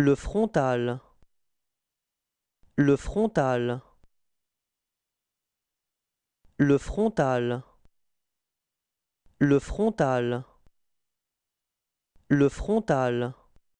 le frontal le frontal le frontal le frontal le frontal